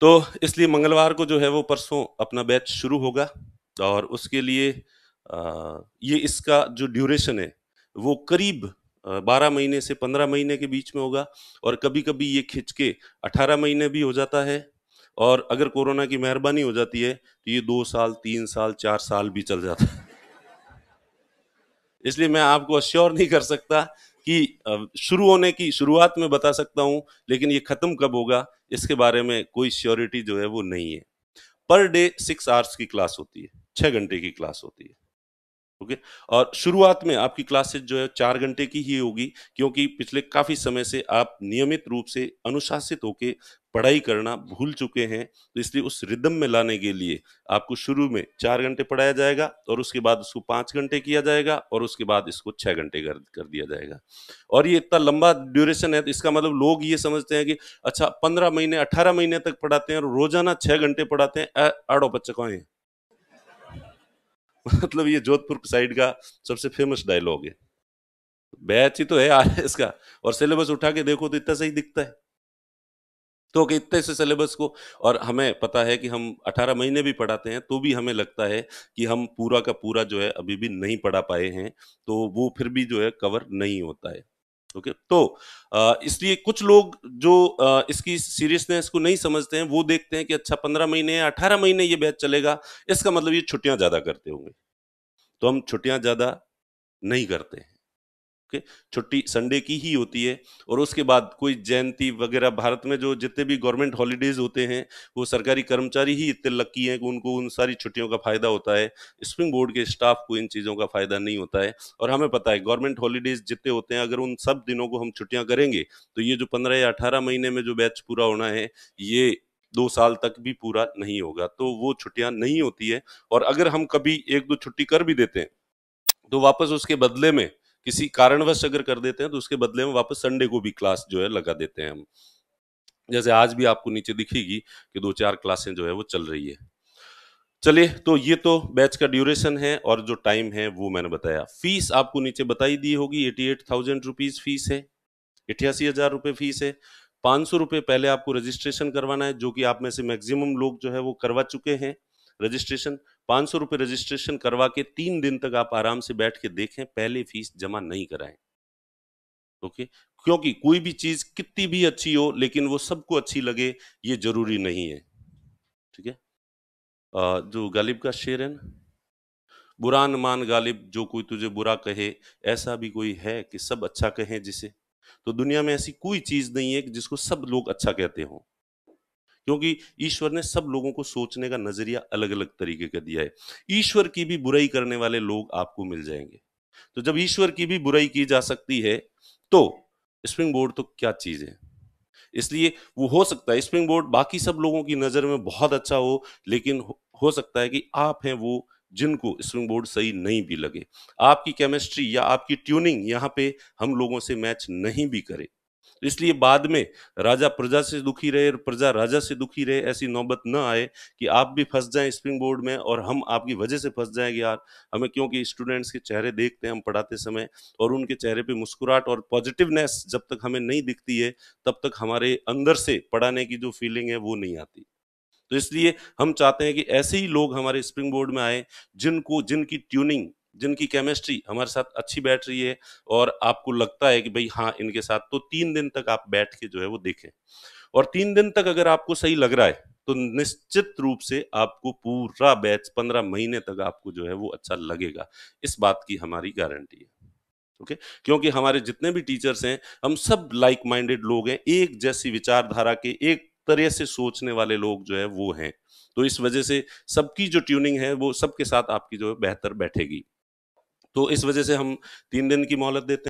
तो इसलिए मंगलवार को जो है वो परसों अपना बैच शुरू होगा और उसके लिए ये इसका जो ड्यूरेशन है वो करीब बारह महीने से पंद्रह महीने के बीच में होगा और कभी कभी ये खिंच के अठारह महीने भी हो जाता है और अगर कोरोना की मेहरबानी हो जाती है तो ये दो साल तीन साल चार साल भी चल जाता है इसलिए मैं आपको अश्योर नहीं कर सकता कि शुरू होने की शुरुआत में बता सकता हूं लेकिन ये खत्म कब होगा इसके बारे में कोई श्योरिटी जो है वो नहीं है पर डे सिक्स आवर्स की क्लास होती है छः घंटे की क्लास होती है ओके और शुरुआत में आपकी क्लासेज जो है चार घंटे की ही होगी क्योंकि पिछले काफ़ी समय से आप नियमित रूप से अनुशासित होकर पढ़ाई करना भूल चुके हैं तो इसलिए उस रिदम में लाने के लिए आपको शुरू में चार घंटे पढ़ाया जाएगा और उसके बाद उसको पाँच घंटे किया जाएगा और उसके बाद इसको छः घंटे कर कर दिया जाएगा और ये इतना लंबा ड्यूरेशन है तो इसका मतलब लोग ये समझते हैं कि अच्छा पंद्रह महीने अट्ठारह महीने तक पढ़ाते हैं और रोजाना छः घंटे पढ़ाते हैं आड़ो बच्चों को मतलब ये जोधपुर साइड का सबसे फेमस डायलॉग है बैच ही तो है आर एस का और सिलेबस उठा के देखो तो इतना सही दिखता है तो कि इतने से सिलेबस को और हमें पता है कि हम 18 महीने भी पढ़ाते हैं तो भी हमें लगता है कि हम पूरा का पूरा जो है अभी भी नहीं पढ़ा पाए हैं तो वो फिर भी जो है कवर नहीं होता है ओके तो इसलिए कुछ लोग जो इसकी सीरियसनेस को नहीं समझते हैं वो देखते हैं कि अच्छा पंद्रह महीने या अठारह महीने ये बैच चलेगा इसका मतलब ये छुट्टियां ज़्यादा करते होंगे तो हम छुट्टियां ज़्यादा नहीं करते हैं ओके छुट्टी संडे की ही होती है और उसके बाद कोई जयंती वगैरह भारत में जो जितने भी गवर्नमेंट हॉलीडेज होते हैं वो सरकारी कर्मचारी ही इतने लक्की हैं कि उनको उन सारी छुट्टियों का फायदा होता है स्प्रिंग बोर्ड के स्टाफ को इन चीज़ों का फायदा नहीं होता है और हमें पता है गवर्नमेंट हॉलीडेज जितने होते हैं अगर उन सब दिनों को हम छुट्टियाँ करेंगे तो ये जो पंद्रह या अठारह महीने में जो बैच पूरा होना है ये दो साल तक भी पूरा नहीं होगा तो वो छुट्टियां नहीं होती है और अगर हम कभी एक दो छुट्टी कर भी देते हैं तो वापस उसके बदले में किसी कारणवश अगर कर देते हैं तो उसके बदले में वापस संडे को भी क्लास जो है लगा देते हैं हम जैसे आज भी आपको नीचे दिखेगी कि दो चार क्लासें जो है वो चल रही है चलिए तो ये तो बैच का ड्यूरेशन है और जो टाइम है वो मैंने बताया फीस आपको नीचे बताई दी होगी eighty eight thousand rupees fees है अठासी हजार रुपये फीस है पाँच सौ रुपये पहले आपको रजिस्ट्रेशन करवाना है जो कि आप में से मैक्सिमम लोग जो है वो करवा चुके हैं रजिस्ट्रेशन पाँच सौ रुपये रजिस्ट्रेशन करवा के तीन दिन तक आप आराम से बैठ के देखें पहले फीस जमा नहीं कराएं ओके क्योंकि कोई भी चीज़ कितनी भी अच्छी हो लेकिन वो सबको अच्छी लगे ये जरूरी नहीं है ठीक है जो गालिब का शेर है ना बुरा न मान गालिब जो कोई तुझे बुरा कहे ऐसा भी कोई है कि सब अच्छा कहें जिसे तो दुनिया में ऐसी कोई चीज़ नहीं है कि जिसको सब लोग अच्छा कहते हों क्योंकि ईश्वर ने सब लोगों को सोचने का नजरिया अलग अलग तरीके का दिया है ईश्वर की भी बुराई करने वाले लोग आपको मिल जाएंगे तो जब ईश्वर की भी बुराई की जा सकती है तो स्प्रिंग बोर्ड तो क्या चीज है इसलिए वो हो सकता है स्प्रिंग बोर्ड बाकी सब लोगों की नजर में बहुत अच्छा हो लेकिन हो सकता है कि आप हैं वो जिनको स्प्रिंग बोर्ड सही नहीं भी लगे आपकी केमिस्ट्री या आपकी ट्यूनिंग यहाँ पे हम लोगों से मैच नहीं भी करे इसलिए बाद में राजा प्रजा से दुखी रहे और प्रजा राजा से दुखी रहे ऐसी नौबत न आए कि आप भी फंस जाएं स्प्रिंग बोर्ड में और हम आपकी वजह से फंस जाएं यार हमें क्योंकि स्टूडेंट्स के चेहरे देखते हैं हम पढ़ाते समय और उनके चेहरे पर मुस्कुराहट और पॉजिटिवनेस जब तक हमें नहीं दिखती है तब तक हमारे अंदर से पढ़ाने की जो फीलिंग है वो नहीं आती तो इसलिए हम चाहते हैं कि ऐसे ही लोग हमारे स्प्रिंग बोर्ड में आए जिनको जिनकी ट्यूनिंग जिनकी केमिस्ट्री हमारे साथ अच्छी बैठ रही है और आपको लगता है कि भाई हाँ इनके साथ तो तीन दिन तक आप बैठ के जो है वो देखें और तीन दिन तक अगर आपको सही लग रहा है तो निश्चित रूप से आपको पूरा बैच पंद्रह महीने तक आपको जो है वो अच्छा लगेगा इस बात की हमारी गारंटी है ओके okay? क्योंकि हमारे जितने भी टीचर्स हैं हम सब लाइक माइंडेड लोग हैं एक जैसी विचारधारा के एक तरह से सोचने वाले लोग जो है वो हैं तो इस वजह से सबकी जो ट्यूनिंग है वो सबके साथ आपकी जो है बेहतर बैठेगी तो इस वजह से हम तीन दिन की मोहलत देते हैं